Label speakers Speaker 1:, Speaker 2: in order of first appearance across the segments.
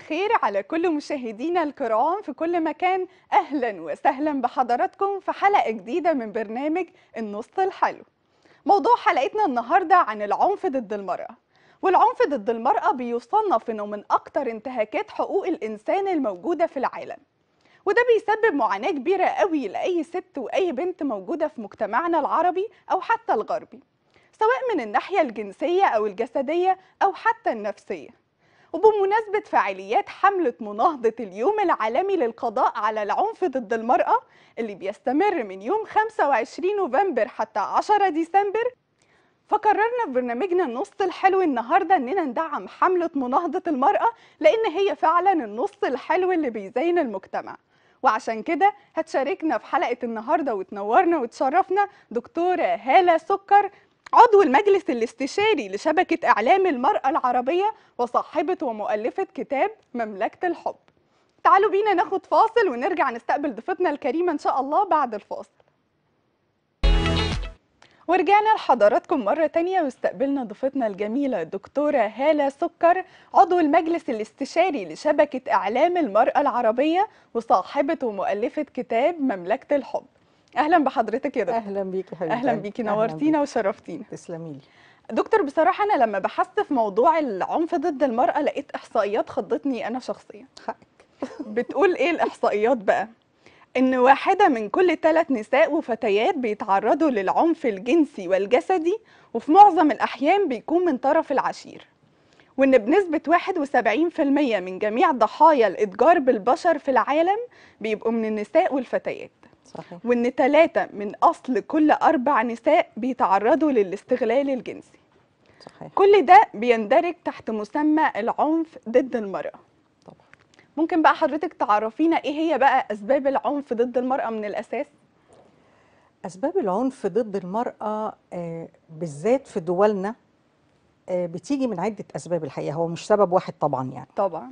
Speaker 1: الخير على كل مشاهدينا الكرام في كل مكان أهلا وسهلا بحضراتكم في حلقة جديدة من برنامج النص الحلو موضوع حلقتنا النهاردة عن العنف ضد المرأة والعنف ضد المرأة بيصنف إنه من أكتر انتهاكات حقوق الإنسان الموجودة في العالم وده بيسبب معاناة كبيرة قوي لأي ست وأي بنت موجودة في مجتمعنا العربي أو حتى الغربي سواء من الناحية الجنسية أو الجسدية أو حتى النفسية وبمناسبة فعاليات حملة مناهضة اليوم العالمي للقضاء على العنف ضد المرأة اللي بيستمر من يوم 25 نوفمبر حتى 10 ديسمبر فقررنا في برنامجنا النص الحلو النهارده اننا ندعم حمله مناهضه المراه لان هي فعلا النص الحلو اللي بيزين المجتمع وعشان كده هتشاركنا في حلقه النهارده وتنورنا وتشرفنا دكتوره هاله سكر عضو المجلس الاستشاري لشبكة إعلام المرأة العربية وصاحبة ومؤلفة كتاب مملكة الحب تعالوا بينا ناخد فاصل ونرجع نستقبل ضيفتنا الكريمة إن شاء الله بعد الفاصل ورجعنا لحضراتكم مرة تانية واستقبلنا ضيفتنا الجميلة الدكتورة هالة سكر عضو المجلس الاستشاري لشبكة إعلام المرأة العربية وصاحبة ومؤلفة كتاب مملكة الحب اهلا بحضرتك يا دكتور اهلا بيكي حبيبتي اهلا بيكي نورتينا وشرفتينا تسلمي لي دكتور بصراحه انا لما بحثت في موضوع العنف ضد المراه لقيت احصائيات خضتني انا شخصيا حقك بتقول ايه الاحصائيات بقى ان واحده من كل ثلاث نساء وفتيات بيتعرضوا للعنف الجنسي والجسدي وفي معظم الاحيان بيكون من طرف العشير وان بنسبه 71% من جميع ضحايا الاتجار بالبشر في العالم بيبقوا من النساء والفتيات صحيح. وان ثلاثة من اصل كل اربع نساء بيتعرضوا للاستغلال الجنسي صحيح. كل ده بيندرج تحت مسمى العنف ضد المرأة طبعا. ممكن بقى حضرتك تعرفينا ايه هي بقى اسباب العنف ضد المرأة من الاساس
Speaker 2: اسباب العنف ضد المرأة آه، بالذات في دولنا آه، بتيجي من عدة اسباب الحقيقة هو مش سبب واحد طبعا يعني طبعا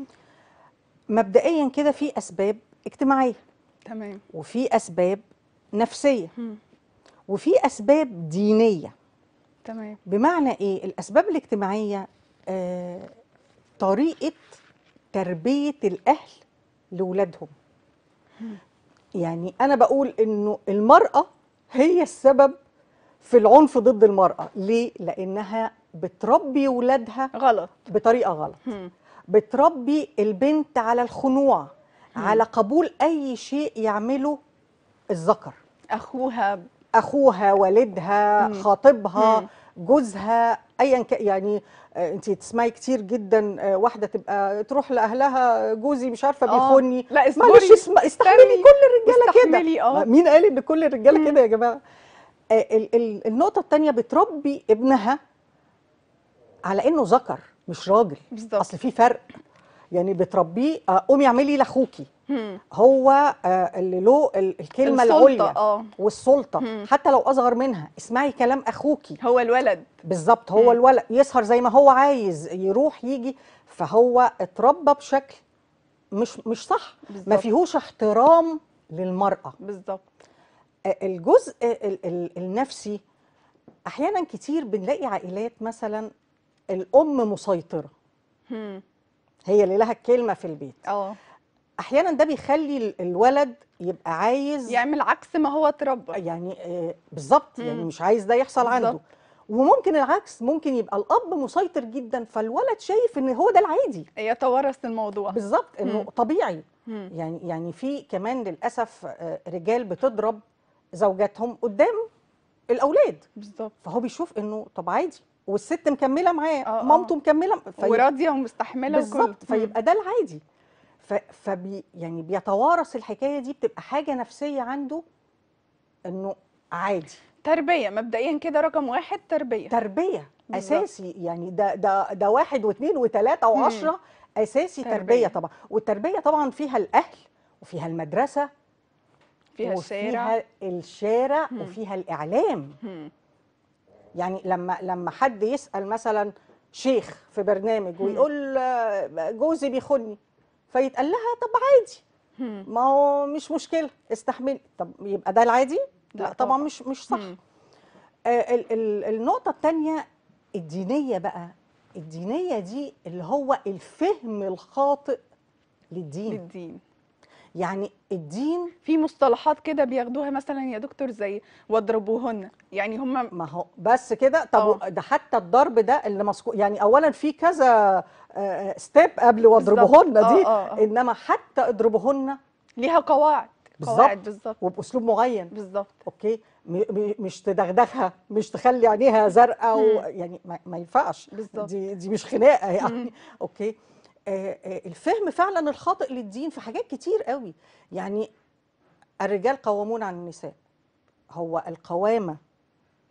Speaker 2: مبدئيا كده في اسباب اجتماعيه تمام وفي اسباب نفسيه م. وفي اسباب دينيه تمام بمعنى ايه الاسباب الاجتماعيه آه طريقه تربيه الاهل لاولادهم يعني انا بقول انه المراه هي السبب في العنف ضد المراه ليه لانها بتربي ولادها غلط بطريقه غلط م. بتربي البنت على الخنوع على قبول اي شيء يعمله الذكر اخوها اخوها والدها مم. خاطبها مم. جوزها ايا كان يعني آه، انت تسمعي كتير جدا آه، واحده تبقى تروح لاهلها جوزي مش عارفه آه. بيخوني لا معلش اسم... استحملي كل الرجاله كده مين قال ان كل الرجاله كده يا جماعه ال ال النقطه الثانيه بتربي ابنها على انه ذكر مش راجل بالظبط اصل في فرق يعني بتربيه آه، قومي اعملي لاخوكي هو آه، اللي له الكلمه العليا آه. والسلطه مم. حتى لو اصغر منها اسمعي كلام اخوكي هو الولد بالظبط هو مم. الولد يسهر زي ما هو عايز يروح يجي فهو اتربى بشكل مش مش صح بالزبط. ما فيهوش احترام للمراه بالظبط آه، الجزء النفسي احيانا كتير بنلاقي عائلات مثلا الام مسيطره هي اللي لها الكلمه في البيت اه احيانا ده بيخلي الولد يبقى عايز يعمل عكس ما هو اتربى يعني آه، بالظبط يعني مش عايز ده يحصل بالزبط. عنده وممكن العكس ممكن يبقى الاب مسيطر جدا فالولد شايف ان هو ده العادي يتورث الموضوع بالظبط انه طبيعي مم. يعني يعني في كمان للاسف آه، رجال بتضرب زوجاتهم قدام الاولاد بالظبط فهو بيشوف انه طب عادي والست مكمله معاه آه، آه. مامته مكمله وراضيه ومستحمله بالظبط فيبقى ده العادي ف... فبي يعني بيتوارث الحكايه دي بتبقى حاجه نفسيه عنده انه عادي تربيه مبدئيا كده رقم واحد تربيه تربيه بالزبط. اساسي يعني ده ده ده واحد واثنين وثلاثه وعشره اساسي تربية. تربيه طبعا والتربيه طبعا فيها الاهل وفيها المدرسه
Speaker 1: فيها وفيها
Speaker 2: الشارع وفيها الشارع مم. وفيها الاعلام مم. يعني لما لما حد يسال مثلا شيخ في برنامج ويقول جوزي بيخوني فيتقال لها طب عادي ما هو مش مشكله استحملي طب يبقى ده العادي لا طبعا مش مش صح آه، النقطه الثانيه الدينيه بقى الدينيه دي اللي هو الفهم الخاطئ للدين للدين يعني الدين في مصطلحات كده بياخدوها مثلا يا دكتور زي واضربوهن يعني هم ما هو بس كده طب أوه. ده حتى الضرب ده اللي مذكور يعني اولا في كذا ستيب آه، آه، قبل واضربوهن دي أوه أوه. آه. انما حتى اضربوهن ليها قواعد قواعد بالظبط وباسلوب معين بالظبط اوكي مش تدغدغها مش تخلي عينيها زرقاء يعني ما, ما ينفعش بالظبط دي دي مش خناقه يعني اوكي آه، آه، الفهم فعلا الخاطئ للدين في حاجات كتير قوي يعني الرجال قوامون عن النساء هو القوامه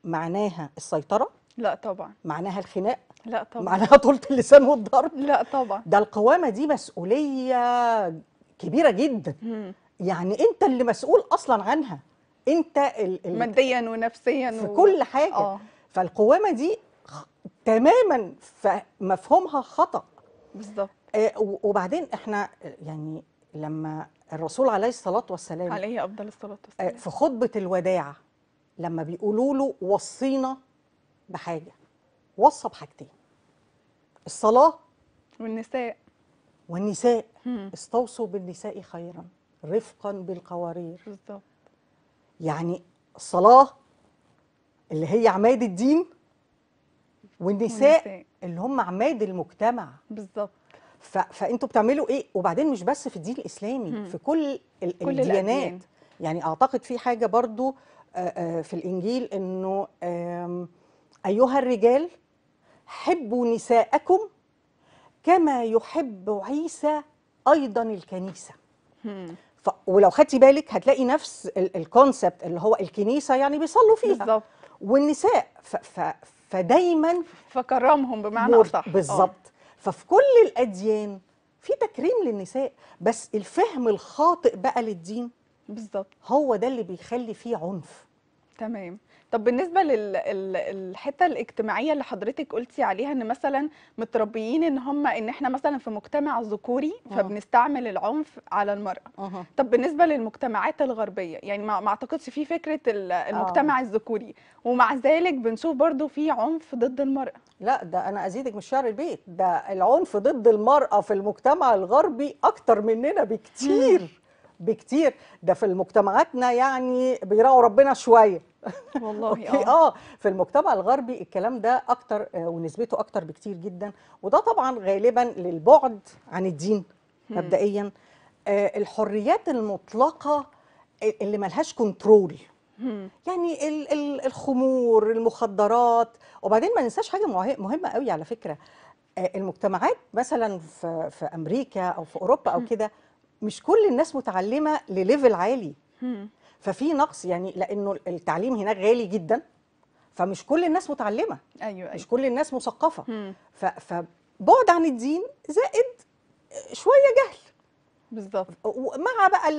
Speaker 2: معناها السيطره لا طبعا معناها الخناق
Speaker 1: لا طبعا معناها
Speaker 2: طولة اللسان والضرب لا طبعا ده القوامة دي مسؤولية كبيرة جدا مم. يعني انت اللي مسؤول اصلا عنها انت ال ال ماديا ونفسيا في و... كل حاجة آه. فالقوامة دي تماما مفهومها خطأ بالظبط آه، وبعدين احنا يعني لما الرسول عليه الصلاه والسلام عليه افضل الصلاه آه، والسلام في خطبه الوداع لما بيقولوا له وصينا بحاجه وصى بحاجتين الصلاه والنساء والنساء استوصوا بالنساء خيرا رفقا بالقوارير بالظبط يعني الصلاه اللي هي عماد الدين والنساء, والنساء. اللي هم عماد المجتمع بالظبط فانتوا بتعملوا ايه وبعدين مش بس في الدين الاسلامي مم. في كل, ال... كل الديانات يعني اعتقد في حاجه برضو في الانجيل انه آمم، ايها الرجال حبوا نساءكم كما يحب عيسى ايضا الكنيسه ف... ولو خدتي بالك هتلاقي نفس الكونسبت اللي هو الكنيسه يعني بيصلوا فيها بالظبط والنساء ف... ف... فدايما فكرمهم بمعنى اصح آه. بالظبط ففي كل الاديان في تكريم للنساء بس الفهم الخاطئ بقى للدين بالظبط هو ده اللي بيخلي فيه عنف
Speaker 1: تمام طب بالنسبه للحته الاجتماعيه اللي حضرتك قلتي عليها ان مثلا متربيين ان هم ان احنا مثلا في مجتمع ذكوري فبنستعمل العنف على المراه أوه. طب بالنسبه للمجتمعات الغربيه يعني ما اعتقدش في فكره آه. المجتمع الذكوري ومع ذلك بنشوف برضو في
Speaker 2: عنف ضد المراه لا ده انا ازيدك مش شعر البيت ده العنف ضد المراه في المجتمع الغربي اكتر مننا بكتير بكتير ده في مجتمعاتنا يعني بيراعوا ربنا شويه
Speaker 1: والله أوكي. آه.
Speaker 2: اه في المجتمع الغربي الكلام ده اكتر آه، ونسبته اكتر بكتير جدا وده طبعا غالبا للبعد عن الدين مبدئيا آه الحريات المطلقه آه، اللي ملهاش كنترول يعني ال ال الخمور المخدرات وبعدين ما ننساش حاجه مهمه قوي على فكره آه المجتمعات مثلا في في امريكا او في اوروبا او كده مش كل الناس متعلمه لليفل عالي ففي نقص يعني لانه التعليم هناك غالي جدا فمش كل الناس متعلمه أيوة أيوة. مش كل الناس مثقفه فبعد عن الدين زائد شويه جهل بالظبط ومع بقى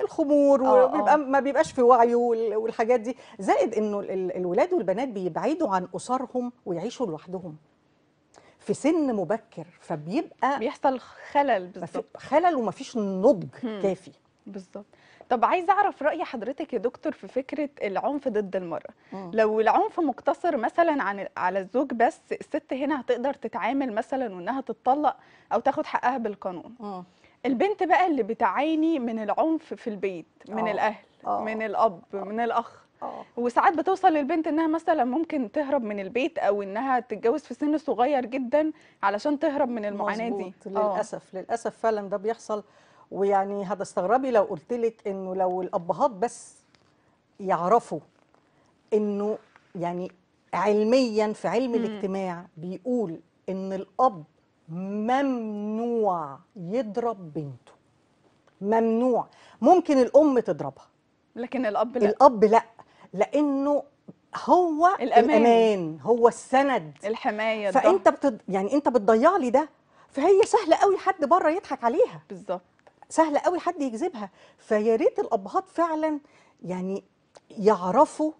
Speaker 2: الخمور آه وبيبقى آه. ما بيبقاش في وعيه والحاجات دي زائد انه الولاد والبنات بيبعدوا عن اسرهم ويعيشوا لوحدهم في سن مبكر فبيبقى بيحصل خلل بالظبط خلل ومفيش نضج كافي بالظبط طب عايز اعرف راي
Speaker 1: حضرتك يا دكتور في فكره العنف ضد المراه مم. لو العنف مقتصر مثلا عن على الزوج بس الست هنا هتقدر تتعامل مثلا وانها تتطلق او تاخد حقها بالقانون مم. البنت بقى اللي بتعاني من العنف في البيت من أوه. الاهل أوه. من الاب أوه. من الاخ أوه. وساعات بتوصل للبنت انها مثلا ممكن تهرب من البيت
Speaker 2: او انها تتجوز في سن صغير جدا علشان تهرب من المعاناه دي آه. للاسف أوه. للاسف فعلا ده بيحصل ويعني هتستغربي لو قلت لك انه لو الابهات بس يعرفوا انه يعني علميا في علم الاجتماع بيقول ان الاب ممنوع يضرب بنته ممنوع ممكن الام تضربها لكن الاب لا الاب لا لانه هو الأمان, الأمان هو السند
Speaker 1: الحمايه فانت
Speaker 2: بتض... يعني انت بتضيع لي ده فهي سهله قوي حد بره يضحك عليها بالظبط سهله قوي حد يجذبها فيا ريت الابهات فعلا يعني يعرفوا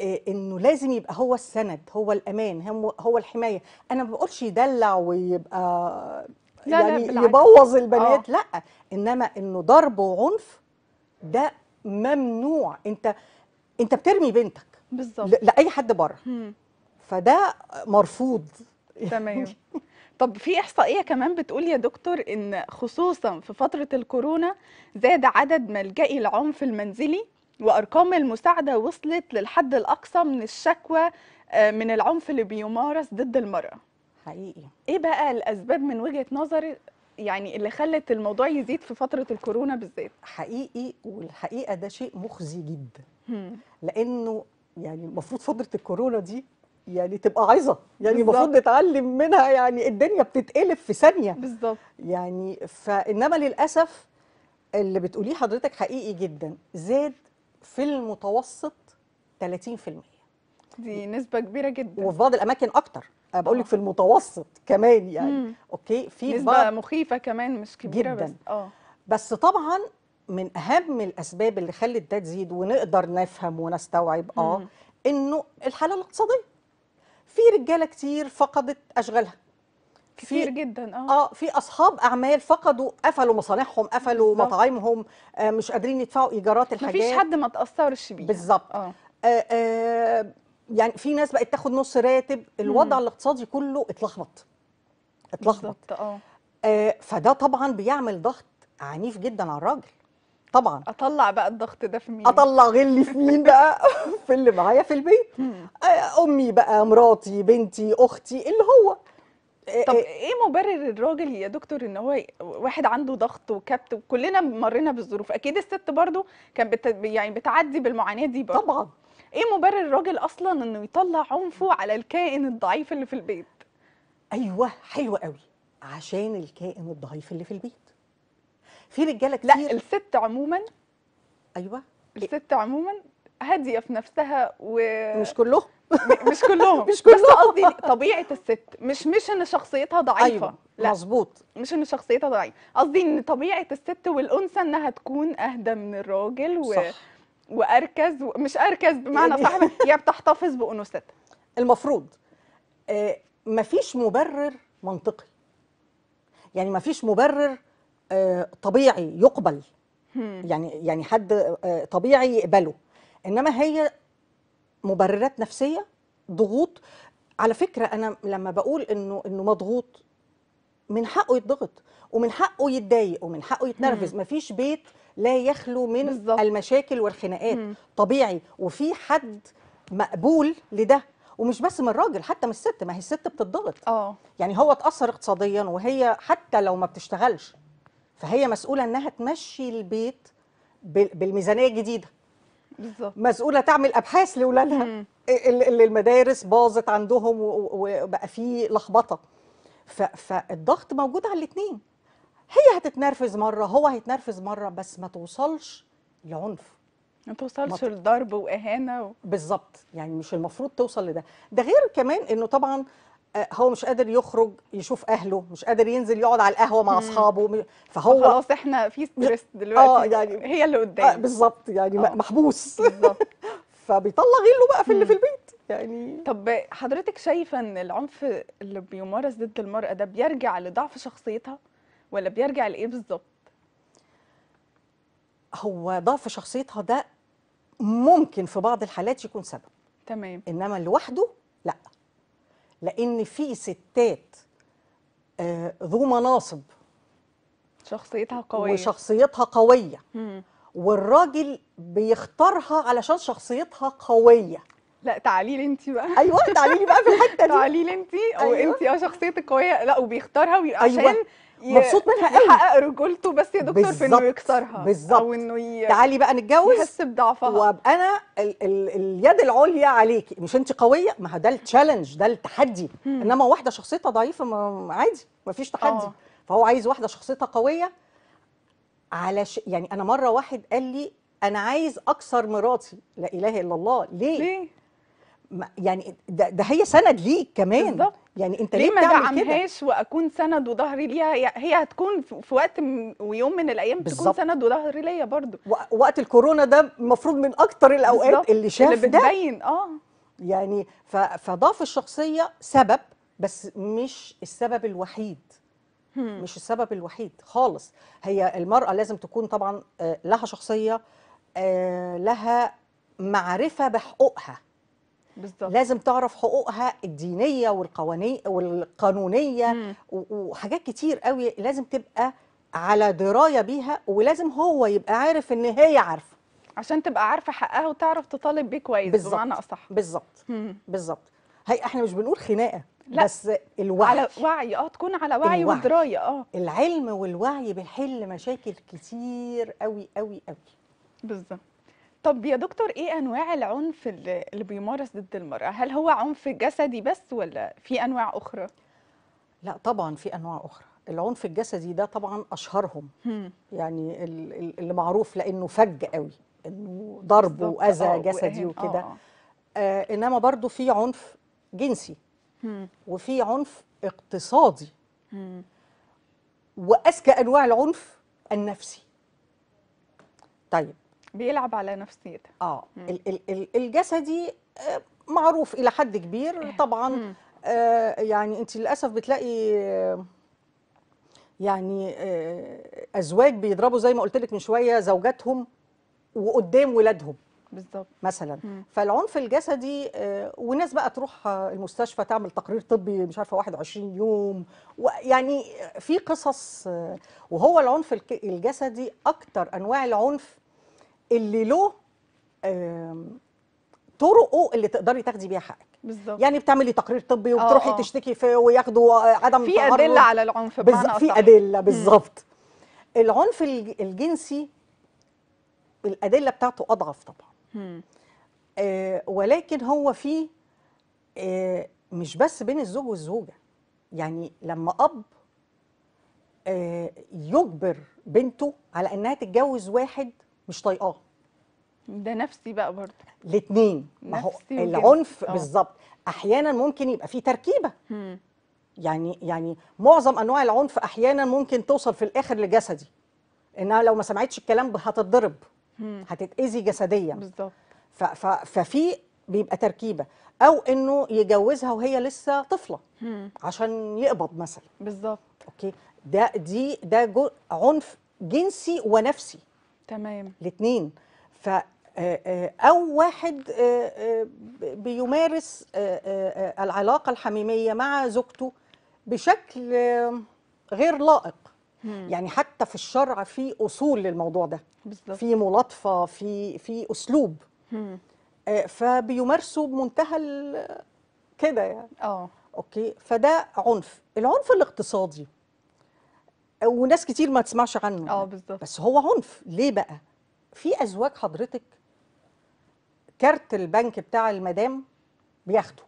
Speaker 2: آه، انه لازم يبقى هو السند هو الامان هو الحمايه انا ما بقولش يدلع ويبقى لا يعني لا يبوظ البنات آه. لا انما انه ضرب وعنف ده ممنوع انت انت بترمي بنتك بالظبط لاي حد بره فده مرفوض
Speaker 1: تمام طب في احصائيه كمان بتقول يا دكتور ان خصوصا في فتره الكورونا زاد عدد ملجئي العنف المنزلي وارقام المساعده وصلت للحد الاقصى من الشكوى آه، من العنف اللي بيمارس ضد المراه حقيقي ايه بقى الاسباب من وجهه نظر يعني اللي خلت الموضوع يزيد في فتره الكورونا بالذات
Speaker 2: حقيقي والحقيقه ده شيء مخزي جدا لانه يعني المفروض فتره الكورونا دي يعني تبقى عايزه يعني المفروض نتعلم منها يعني الدنيا بتتقلب في ثانيه بالظبط يعني فانما للاسف اللي بتقوليه حضرتك حقيقي جدا زاد في المتوسط 30% دي نسبة كبيرة جدا وفي بعض الأماكن أكتر أنا بقول لك في المتوسط كمان يعني مم. أوكي في نسبة بعض مخيفة كمان مش كبيرة جدا. بس اه بس طبعا من أهم الأسباب اللي خلت ده تزيد ونقدر نفهم ونستوعب اه إنه الحالة الاقتصادية في رجاله كتير فقدت اشغالها كتير جدا اه اه في اصحاب اعمال فقدوا قفلوا مصانعهم قفلوا مطاعمهم آه مش قادرين يدفعوا ايجارات الحاجات مفيش حد ما تاثرش بيها بالظبط آه. آه آه يعني في ناس بقت تاخد نص راتب الوضع مم. الاقتصادي كله اتلخبط اتلخبط آه. اه فده طبعا بيعمل ضغط عنيف جدا على الراجل طبعا اطلع بقى الضغط ده في مين اطلع غلي في مين بقى في اللي معايا في البيت آه، امي بقى مراتي بنتي اختي اللي هو
Speaker 1: آه، طب آه. ايه مبرر الراجل يا دكتور ان هو واحد عنده ضغط وكبت وكلنا مرينا بالظروف اكيد الست برضو كان بت يعني بتعدي بالمعاناه دي برضو طبعا ايه مبرر الراجل اصلا انه يطلع عنفه على
Speaker 2: الكائن الضعيف اللي في البيت ايوه حلو قوي عشان الكائن الضعيف اللي في البيت في رجاله كتير لا الست عموما ايوه
Speaker 1: الست عموما هاديه في نفسها و مش كلهم مش كلهم مش كلهم بس قصدي طبيعه الست مش مش ان شخصيتها ضعيفه أيوة. لا مظبوط مش ان شخصيتها ضعيفه قصدي ان طبيعه الست والانثى انها تكون اهدى من الراجل و... صح.
Speaker 2: واركز و... مش اركز بمعنى يعني صح هي بتحتفظ بانوثتها المفروض آه مفيش مبرر منطقي يعني مفيش مبرر آه، طبيعي يقبل يعني يعني حد آه، طبيعي يقبله انما هي مبررات نفسيه ضغوط على فكره انا لما بقول انه انه مضغوط من حقه يتضغط ومن حقه يتضايق ومن حقه يتنرفز مفيش بيت لا يخلو من بالزبط. المشاكل والخناقات مم. طبيعي وفي حد مقبول لده ومش بس من الراجل حتى من الست ما هي الست بتتضغط اه يعني هو اتاثر اقتصاديا وهي حتى لو ما بتشتغلش فهي مسؤوله انها تمشي البيت بالميزانيه الجديده بالظبط مسؤوله تعمل ابحاث لاولادها اللي المدارس باظت عندهم وبقى في لخبطه فالضغط موجود على الاثنين هي هتتنرفز مره هو هيتنرفز مره بس ما توصلش لعنف ما توصلش لضرب واهانه و... بالظبط يعني مش المفروض توصل لده ده غير كمان انه طبعا آه، هو مش قادر يخرج يشوف اهله مش قادر ينزل يقعد على القهوه مع اصحابه فهو خلاص احنا في ستريس آه، دلوقتي اه يعني هي اللي قدام آه بالظبط يعني آه محبوس بالظبط فبيطلع غله بقى في اللي في البيت
Speaker 1: يعني طب حضرتك شايفه ان العنف اللي بيمارس ضد المراه ده بيرجع لضعف شخصيتها ولا بيرجع لايه بالظبط
Speaker 2: هو ضعف شخصيتها ده ممكن في بعض الحالات يكون سبب تمام انما لوحده لا لان في ستات آه، ذو مناصب شخصيتها قويه وشخصيتها قويه والراجل بيختارها علشان شخصيتها قويه لا
Speaker 1: تعالي انت بقى
Speaker 2: ايوه تعليلي بقى في الحته دي تعالي انت او أيوة. اه شخصيتك قويه لا وبيختارها ويبقى أيوة. عشان مبسوط منها قوي يحقق رجولته بس يا دكتور في انه يكسرها بالظبط او انه ي... تعالي بقى نتجوز يحس بضعفها وابقى انا ال... ال... اليد العليا عليكي مش انت قويه ما هو ده التشالنج ده التحدي مم. انما واحده شخصيتها ضعيفه ما... عادي ما فيش تحدي أوه. فهو عايز واحده شخصيتها قويه على ش... يعني انا مره واحد قال لي انا عايز اكسر مراتي لا اله الا الله ليه, ليه؟ يعني ده, ده هي سند ليك كمان بالضبط. يعني انت ليه, ليه ما دعمهاش
Speaker 1: واكون سند وظهري ليها هي هتكون في وقت ويوم من الايام بالزبط. تكون سند وظهري ليا برضو وقت الكورونا ده المفروض
Speaker 2: من اكتر الاوقات بالزبط. اللي شاف اللي بتبين اه يعني فضعف الشخصيه سبب بس مش السبب الوحيد هم. مش السبب الوحيد خالص هي المراه لازم تكون طبعا آه، لها شخصيه آه، لها معرفه بحقوقها بالظبط لازم تعرف حقوقها الدينيه والقوانين والقانونيه مم. وحاجات كتير قوي لازم تبقى على درايه بيها ولازم هو يبقى عارف ان هي عارفه عشان تبقى عارفه حقها وتعرف تطالب بيه كويس بمعنى اصح بالظبط بالظبط هي احنا مش بنقول خناقه لا. بس الوعي على وعي اه تكون على وعي ودرايه اه العلم والوعي بيحل مشاكل كتير قوي قوي قوي بالظبط
Speaker 1: طب يا دكتور إيه أنواع العنف اللي بيمارس ضد المرأة؟ هل هو عنف جسدي بس
Speaker 2: ولا في أنواع أخرى؟ لأ طبعًا في أنواع أخرى، العنف الجسدي ده طبعًا أشهرهم، همم. يعني اللي معروف لأنه فج قوي إنه ضرب وأذى آه، جسدي آه وكده، آه. آه, آه، إنما برضه في عنف جنسي همم. وفي عنف اقتصادي، همم. وأذكى أنواع العنف النفسي. طيب بيلعب على نفسيتها اه الجسدي آه، معروف الى حد كبير إيه. طبعا آه يعني انت للاسف بتلاقي آه، يعني آه، ازواج بيضربوا زي ما قلت لك من شويه زوجاتهم وقدام ولادهم بالظبط مثلا مم. فالعنف الجسدي وناس بقى تروح المستشفى تعمل تقرير طبي مش عارفه 21 يوم يعني في قصص وهو العنف الجسدي اكتر انواع العنف اللي له طرقه اللي تقدري تاخدي بيها حقك بالظبط يعني بتعملي تقرير طبي آه، وبتروحي آه. تشتكي في وياخدوا عدم في ادله على العنف بز... في ادله بالظبط العنف الجنسي الادله بتاعته اضعف طبعا آه ولكن هو في آه مش بس بين الزوج والزوجه يعني لما اب آه يجبر بنته على انها تتجوز واحد مش طايقاه ده نفسي بقى برضه الاثنين ما هو العنف آه. بالظبط احيانا ممكن يبقى في تركيبه مم. يعني يعني معظم انواع العنف احيانا ممكن توصل في الاخر لجسدي انها لو ما سمعتش الكلام هتتضرب هتتاذي جسديا بالظبط ففي بيبقى تركيبه او انه يجوزها وهي لسه طفله مم. عشان يقبض مثلا بالظبط اوكي ده دي ده عنف جنسي ونفسي تمام الاثنين ف آه، آه، او واحد آه، بيمارس العلاقه الحميميه مع زوجته بشكل غير لائق مم. يعني حتى في الشرع في اصول للموضوع ده بالزبط. في ملاطفه في في اسلوب مم. فبيمارسوا بمنتهى كده يعني اه اوكي فده عنف العنف الاقتصادي وناس كتير ما تسمعش عنه اه بالظبط بس هو عنف ليه بقى في ازواج حضرتك كارت البنك بتاع المدام بياخده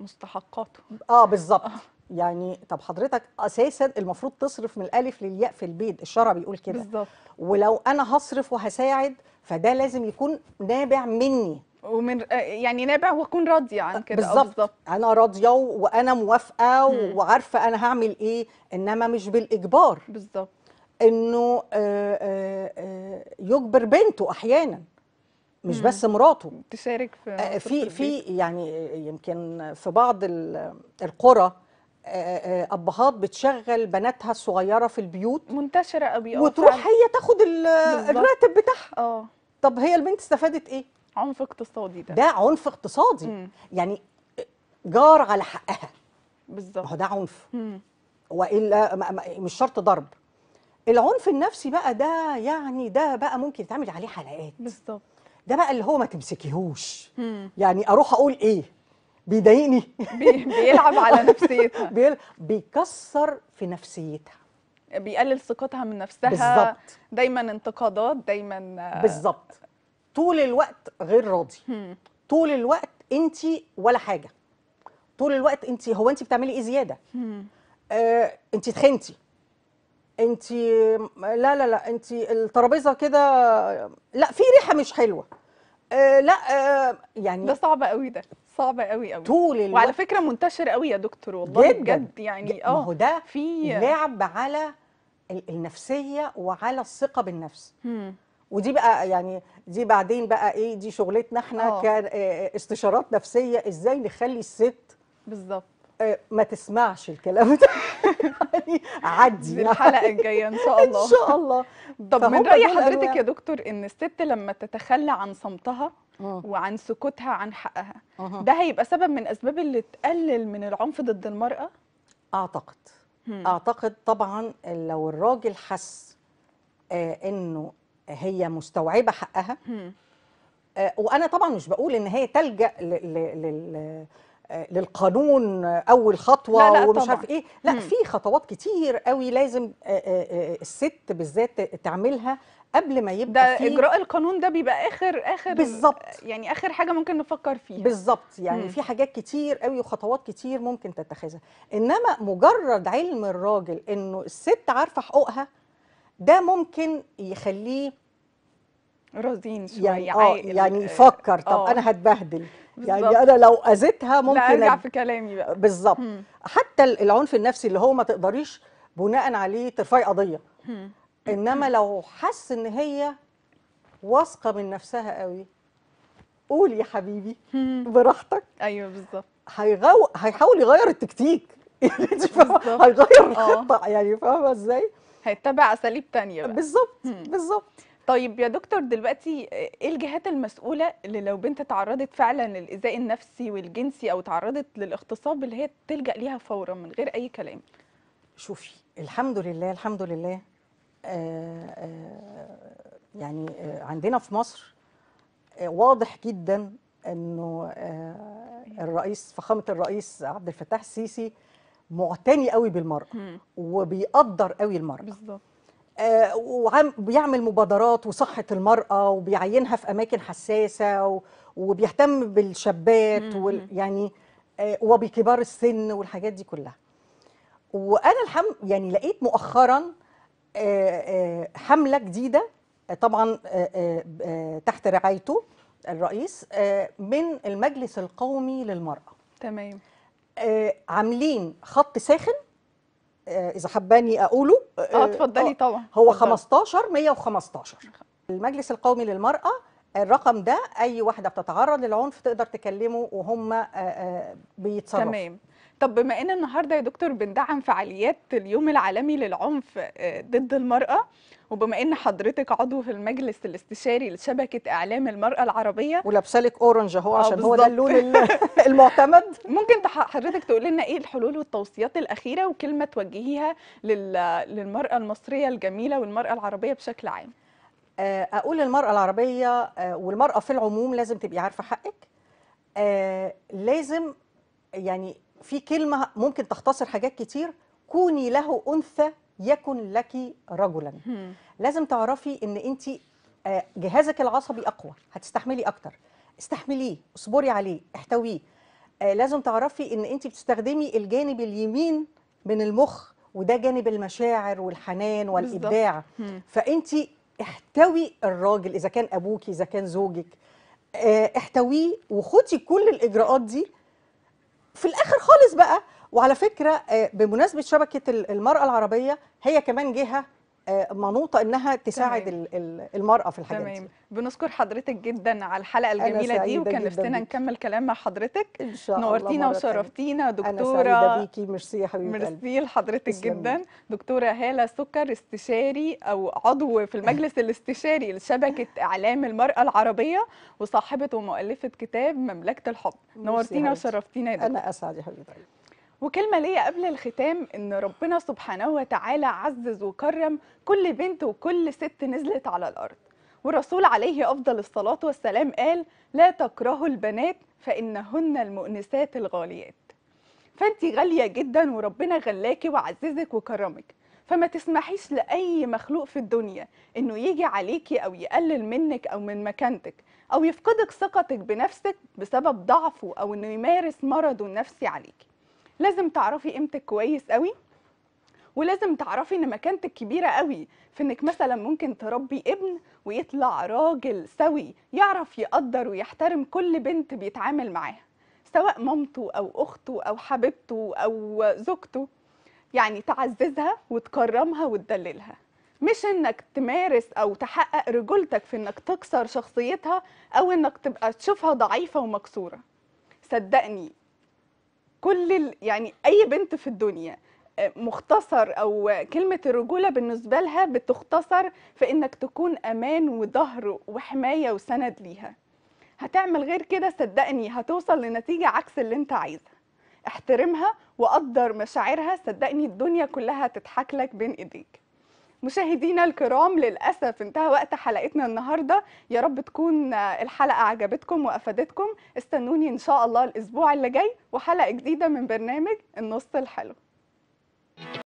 Speaker 2: مستحقاته اه بالظبط آه. يعني طب حضرتك اساسا المفروض تصرف من الالف للياء في البيت الشرع بيقول كده بالظبط ولو انا هصرف وهساعد فده لازم يكون نابع مني ومن آه، يعني نابع واكون راضيه عن كده آه، بالظبط انا راضيه وانا موافقه وعارفه انا هعمل ايه انما مش بالاجبار بالظبط انه آه، يجبر بنته احيانا مش مم. بس مراته تشارك في في في يعني يمكن في بعض القرى ابهات بتشغل بناتها الصغيره في البيوت منتشره قوي وتروح هي تاخد الراتب بتاعها اه طب هي البنت استفادت ايه عنف اقتصادي ده ده عنف اقتصادي مم. يعني جار على حقها بالظبط هو ده عنف مم. والا مش شرط ضرب العنف النفسي بقى ده يعني ده بقى ممكن يتعمل عليه حلقات بالظبط ده بقى اللي هو ما تمسكيهوش يعني اروح اقول ايه بيضايقني بيلعب على نفسيتها بيل... بيكسر في نفسيتها
Speaker 1: بيقلل ثقتها من نفسها بالظبط دايما انتقادات دايما آه، بالظبط
Speaker 2: طول الوقت غير راضي طول الوقت انت ولا حاجه طول الوقت انت هو انت بتعملي ايه زياده آه انت تخنتي انت لا لا لا انت الترابيزه كده لا في ريحه مش حلوه آه لا آه يعني ده صعب قوي ده صعب قوي قوي طول الوقت وعلى فكره منتشر قوي يا دكتور والله جدا بجد يعني اه ما هو ده في لعب على النفسيه وعلى الثقه بالنفس مم. ودي بقى يعني دي بعدين بقى ايه دي شغلتنا احنا اه. كاستشارات آه، نفسيه ازاي نخلي الست بالظبط آه، ما تسمعش الكلام ده يعني عدي الحلقه يعني. الجايه ان شاء الله ان شاء الله طب من راي حضرتك يا
Speaker 1: دكتور ان الست لما تتخلى عن صمتها أوه. وعن سكوتها عن حقها أوه. ده هيبقى سبب من اسباب اللي
Speaker 2: تقلل من العنف ضد المراه اعتقد هم. اعتقد طبعا لو الراجل حس آه انه هي مستوعبه حقها آه، وانا طبعا مش بقول ان هي تلجا آه، للقانون اول خطوه لا لا ومش عارف ايه لا مم. في خطوات كتير قوي لازم آه، الست بالذات تعملها قبل ما يبدا ده اجراء القانون ده بيبقى اخر اخر بالظبط يعني اخر حاجه ممكن نفكر فيها بالظبط يعني مم. في حاجات كتير قوي وخطوات كتير ممكن تتخذها انما مجرد علم الراجل انه الست عارفه حقوقها ده ممكن يخليه رزين شويه يعني, آه يعني آه، يفكر طب آه. انا هتبهدل بالزبط. يعني انا لو اذيتها ممكن ارجع أد... في كلامي بقى بالظبط حتى العنف النفسي اللي هو ما تقدريش بناء عليه ترفعي قضيه مم. انما مم. لو حس ان هي واثقه من نفسها قوي قول يا حبيبي براحتك ايوه بالظبط هيغو... هيحاول يغير التكتيك يعني هيغير آه. الخطه يعني فاهمه ازاي؟
Speaker 1: هيتبع اساليب تانية بقى بالظبط بالظبط طيب يا دكتور دلوقتي ايه الجهات المسؤوله اللي لو بنت تعرضت فعلا للايذاء النفسي والجنسي او تعرضت للاغتصاب اللي هي تلجا ليها فورا من غير اي كلام
Speaker 2: شوفي الحمد لله الحمد لله آه, آه، يعني آه عندنا في مصر آه، واضح جدا انه آه، الرئيس فخامه الرئيس عبد الفتاح السيسي معتني قوي بالمراه وبيقدر قوي المراه بالظبط آه وبيعمل مبادرات وصحه المراه وبيعينها في اماكن حساسه وبيهتم بالشابات وال يعني آه وبكبار السن والحاجات دي كلها وانا الحم يعني لقيت مؤخرا آه, آه، حمله جديده آه، طبعا آه، تحت رعايته الرئيس من المجلس القومي للمراه تمام آه، عاملين خط ساخن آه، اذا حباني اقوله اه, آه، اتفضلي طبعا هو 15 115 المجلس القومي للمراه الرقم ده اي واحده بتتعرض للعنف تقدر تكلمه وهم بيتصرفوا تمام طب بما ان النهارده يا دكتور بندعم فعاليات اليوم العالمي للعنف
Speaker 1: آه، ضد المراه وبما ان حضرتك عضو في المجلس الاستشاري لشبكه اعلام المراه العربيه ولابسالك اورنج اهو آه، عشان هو ده اللون
Speaker 2: المعتمد
Speaker 1: ممكن حضرتك تقول لنا ايه الحلول والتوصيات الاخيره وكلمه توجهيها للمراه
Speaker 2: المصريه الجميله والمراه العربيه بشكل عام آه، اقول للمراه العربيه والمراه في العموم لازم تبقي عارفه حقك لازم يعني في كلمة ممكن تختصر حاجات كتير كوني له أنثى يكن لك رجلا لازم تعرفي ان انت آه، جهازك العصبي اقوى هتستحملي اكتر استحمليه اصبري عليه احتويه آه، لازم تعرفي ان انت بتستخدمي الجانب اليمين من المخ وده جانب المشاعر والحنان والابداع فانت احتوي الراجل اذا كان أبوك اذا كان زوجك آه، احتويه وخدي كل الاجراءات دي في الاخر خالص بقى وعلى فكره آه، بمناسبه شبكه المراه العربيه هي كمان جهه آه، منوطه انها تساعد تمام. المراه في الحاجات تمام. دي. بنشكر حضرتك
Speaker 1: جدا على الحلقه الجميله دي وكان نفسنا نكمل كلام مع حضرتك ان شاء الله نورتينا وشرفتينا دكتوره انا سعيده بيكي
Speaker 2: ميرسي يا حبيبي ميرسي لحضرتك جدا
Speaker 1: دكتوره هاله سكر استشاري او عضو في المجلس الاستشاري لشبكه اعلام المراه العربيه وصاحبه ومؤلفه كتاب مملكه الحب نورتينا وشرفتينا يا دكتوره انا اسعد يا حبيبتي وكلمة ليا قبل الختام إن ربنا سبحانه وتعالى عزز وكرم كل بنت وكل ست نزلت على الأرض والرسول عليه أفضل الصلاة والسلام قال لا تكرهوا البنات فإنهن المؤنسات الغاليات فأنت غالية جدا وربنا غلاكي وعززك وكرمك فما تسمحيش لأي مخلوق في الدنيا إنه يجي عليكي أو يقلل منك أو من مكانتك أو يفقدك ثقتك بنفسك بسبب ضعفه أو إنه يمارس مرضه النفسي عليكي لازم تعرفي قيمتك كويس قوي ولازم تعرفي ان مكانتك كبيره قوي في انك مثلا ممكن تربي ابن ويطلع راجل سوي يعرف يقدر ويحترم كل بنت بيتعامل معاها سواء مامته او اخته او حبيبته او زوجته يعني تعززها وتكرمها وتدللها مش انك تمارس او تحقق رجولتك في انك تكسر شخصيتها او انك تبقى تشوفها ضعيفه ومكسوره صدقني كل يعني اي بنت في الدنيا آه، مختصر او كلمه الرجوله بالنسبه لها بتختصر في انك تكون امان وظهر وحمايه وسند ليها هتعمل غير كده صدقني هتوصل لنتيجه عكس اللي انت عايزها احترمها وقدر مشاعرها صدقني الدنيا كلها هتضحك لك بين ايديك مشاهدينا الكرام للأسف انتهى وقت حلقتنا النهاردة يا رب تكون الحلقة عجبتكم وأفادتكم استنوني إن شاء الله الأسبوع اللي جاي وحلقة جديدة من برنامج النص الحلو